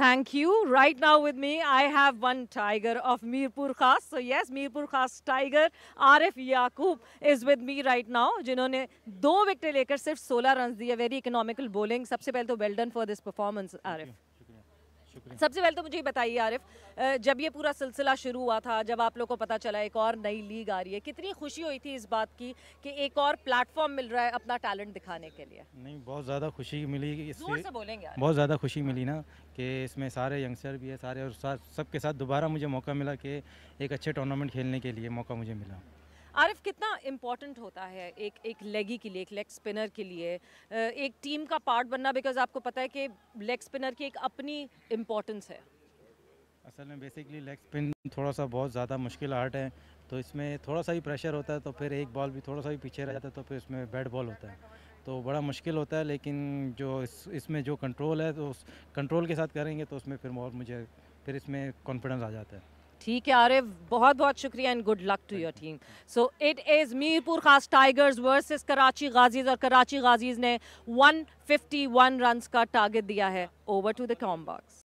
Thank you. Right now with me, I have one tiger of Mirpur Khas. So yes, Mirpur Khas tiger RF Yaqub is with me right now, जिन्होंने दो victory लेकर सिर्फ 16 runs दिए. Very economical bowling. सबसे पहले तो well done for this performance, RF. सबसे पहले तो मुझे बताइए आरिफ जब ये पूरा सिलसिला शुरू हुआ था जब आप लोग को पता चला एक और नई लीग आ रही है कितनी खुशी हुई थी इस बात की कि एक और प्लेटफॉर्म मिल रहा है अपना टैलेंट दिखाने के लिए नहीं बहुत ज़्यादा खुशी मिली इससे बोलेंगे बहुत ज़्यादा खुशी मिली ना कि इसमें सारे यंगस्टर भी है सारे और सबके साथ दोबारा मुझे मौका मिला कि एक अच्छे टूर्नामेंट खेलने के लिए मौका मुझे मिला आरिफ कितना इम्पॉर्टेंट होता है एक एक लेगी के लिए एक लेग स्पिनर के लिए एक टीम का पार्ट बनना बिकॉज आपको पता है कि लेग स्पिनर की एक अपनी इम्पोर्टेंस है असल में बेसिकली लेग स्पिन थोड़ा सा बहुत ज़्यादा मुश्किल आर्ट है तो इसमें थोड़ा सा ही प्रेशर होता है तो फिर एक बॉल भी थोड़ा सा ही पीछे रह जाता है तो फिर इसमें बैट बॉल होता है तो बड़ा मुश्किल होता है लेकिन जो इस इसमें जो कंट्रोल है तो उस कंट्रोल के साथ करेंगे तो उसमें फिर और मुझे फिर इसमें कॉन्फिडेंस आ जाता है ठीक है आरिफ बहुत बहुत शुक्रिया and good luck to your team so it is Mirpur Khas Tigers versus Karachi गाजीज और कराची गाजीज ने 151 रन्स का टारगेट दिया है over to the comm box